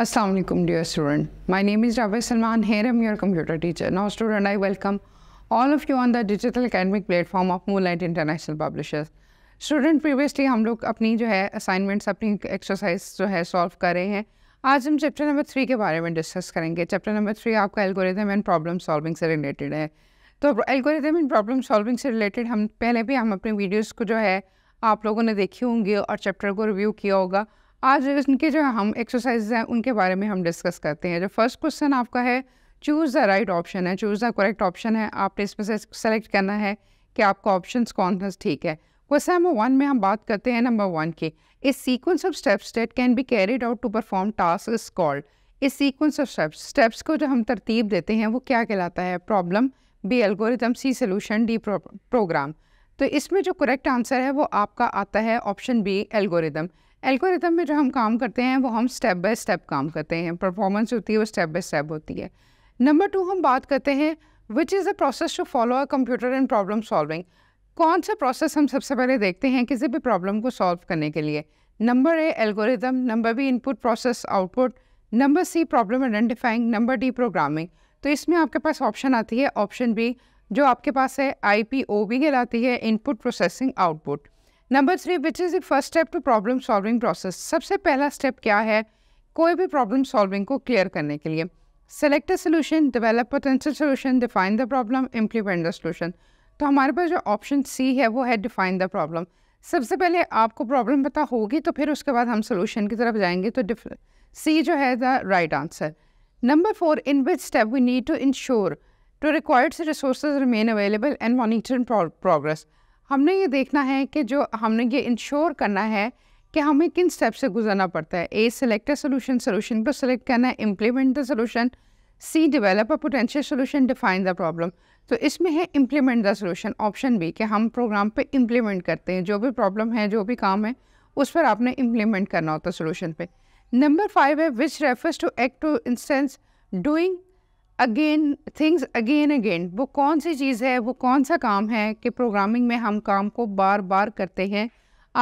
Assalamualaikum dear student. My name is Rabia Salman. Here I am your computer teacher. Now student, I welcome all of you on the digital academic platform of Moonlight International Publishers. Student previously हम लोग अपनी जो है assignments अपनी exercise जो है solve कर रहे हैं आज हम चैप्टर नंबर थ्री के बारे में डिस्कस करेंगे चैप्टर नंबर थ्री आपका एल्गोरिथम एंड प्रॉब्लम सॉल्विंग से रिलेटेड है तो एल्गोरिथम एंड प्रॉब्लम सॉल्विंग से रिलेटेड हम पहले भी हम अपने वीडियोस को जो है आप लोगों ने देखी होंगी और चैप्टर को रिव्यू किया होगा आज इनके जो हम एक्सरसाइज हैं उनके बारे में हम डिस्कस करते हैं जो फर्स्ट क्वेश्चन आपका है चूज़ द राइट ऑप्शन है चूज़ द करेक्ट ऑप्शन है आपने इसमें से सेलेक्ट करना है कि आपका ऑप्शन कौन सा ठीक है क्वेश्चन नंबर वन में हम बात करते हैं नंबर वन के इस sequence of steps that can be carried out to perform task is called इस सीक्वेंस ऑफ स्टेप्स स्टेप्स को जो हम तरतीब देते हैं वो क्या कहलाता है problem B algorithm C solution D program तो इसमें जो करेक्ट आंसर है वो आपका आता है ऑप्शन बी एल्गोरिदम एल्गोरिथम में जो हम काम करते हैं वो हम स्टेप बाय स्टेप काम करते हैं परफॉर्मेंस होती है वो स्टेप बाय स्टेप होती है नंबर टू हम बात करते हैं which is a process to follow a computer in problem solving कौन सा प्रोसेस हम सबसे पहले देखते हैं किसी भी प्रॉब्लम को सॉल्व करने के लिए number A algorithm number B input process output number C problem identifying number D programming तो इसमें आपके पास ऑप्शन आती है ऑप्शन बी जो आपके पास है आई पी ओ बी कहलाती है input processing output number three which is the first step to problem solving process सबसे पहला स्टेप क्या है कोई भी प्रॉब्लम सॉल्विंग को क्लियर करने के लिए select a solution develop potential solution define the problem implement the solution तो हमारे पास जो ऑप्शन सी है वो है डिफाइन द प्रॉब्लम सबसे पहले आपको प्रॉब्लम पता होगी तो फिर उसके बाद हम सोल्यूशन की तरफ जाएंगे तो सी जो है the right answer number four in which step we need to ensure to required resource remain available and monitor progress हमने ये देखना है कि जो हमने ये इंश्योर करना है कि हमें किन स्टेप से गुजरना पड़ता है ए सिलेक्ट सोल्यूशन सोल्यूशन को सेलेक्ट करना है implement the solution C develop a potential solution define the problem तो इसमें है implement the solution option B कि हम प्रोग्राम पे इम्प्लीमेंट करते हैं जो भी प्रॉब्लम है जो भी काम है उस पर आपने इम्प्लीमेंट करना होता है सोल्यूशन पे नंबर फाइव है which refers to act to instance doing again things again again वो कौन सी चीज़ है वो कौन सा काम है कि प्रोग्रामिंग में हम काम को बार बार करते हैं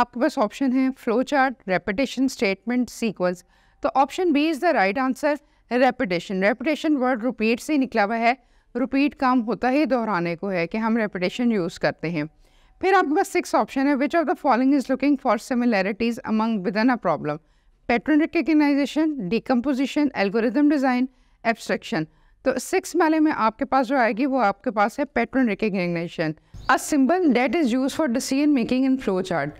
आपके पास ऑप्शन है flow chart repetition statement sequence तो option B is the right answer repetition repetition word repeat से निकला हुआ है रिपीट काम होता ही दोहराने को है कि हम रेपिटेशन यूज़ करते हैं फिर आपके पास सिक्स ऑप्शन है which of the following is looking for similarities among with in a problem pattern recognition decomposition algorithm design abstraction तो सिक्स वाले में आपके पास जो आएगी वो आपके पास है pattern recognition a symbol that is use for decision making in flow chart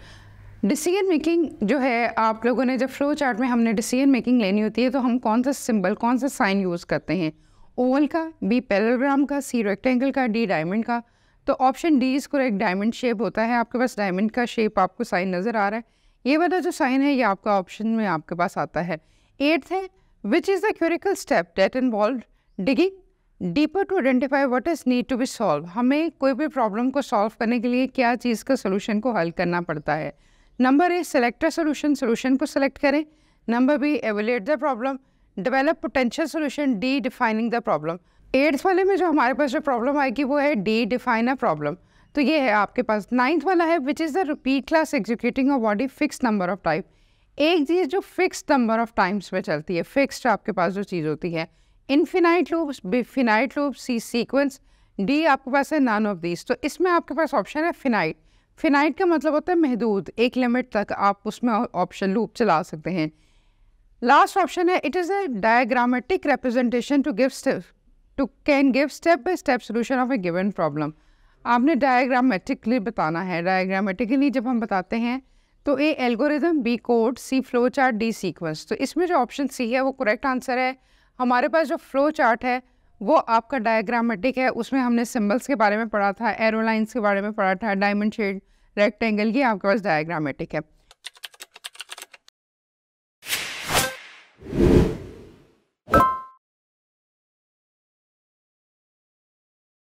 decision making जो है आप लोगों ने जब फ्लो चार्ट में हमने डिसीजन मेकिंग लेनी होती है तो हम कौन सा सिंबल कौन सा साइन यूज़ करते हैं ओवल का बी पैरोग्राम का सी रेक्टेंगल का डी डायमंड का तो ऑप्शन डी इसको एक डायमंड शेप होता है आपके पास डायमंड का शेप आपको साइन नज़र आ रहा है ये वाला जो साइन है ये आपका ऑप्शन में आपके पास आता है एट्थ है which is the critical step that involve digging deeper to identify what is need to be solve हमें कोई भी प्रॉब्लम को सॉल्व करने के लिए क्या चीज़ का सोल्यूशन को हल करना पड़ता है number A select solution solution को सेलेक्ट करें number B evaluate the problem develop potential solution D defining the problem eighth वाले में जो हमारे पास जो प्रॉब्लम आएगी वो है डी डिफाइन अ प्रॉब्लम तो ये है आपके पास नाइन्थ वाला है which is the repeat class executing a body fix number of type एक चीज़ जो फिक्स नंबर ऑफ टाइम्स में चलती है फिक्स्ड आपके पास जो चीज़ होती है infinite loops finite loop C sequence D आपके पास है नान ऑफ दीज तो इसमें आपके पास ऑप्शन है फिनाइट फिनाइट का मतलब होता है महदूद एक लिमिट तक आप उसमें ऑप्शन लूप चला सकते हैं लास्ट ऑप्शन है it is a diagrammatic representation to give step to can give step by step solution of a given problem आपने डायग्रामेटिकली बताना है डायग्रामेटिकली जब हम बताते हैं तो A algorithm B code C flow chart D sequence तो इसमें जो ऑप्शन सी है वो करेक्ट आंसर है हमारे पास जो फ्लो चार्ट है वो आपका डायग्रामेटिक है उसमें हमने सिम्बल्स के बारे में पढ़ा था एरोलाइंस के बारे में पढ़ा था डायमंड शेड रेक्टेंगल ये आपके पास डायग्रामेटिक है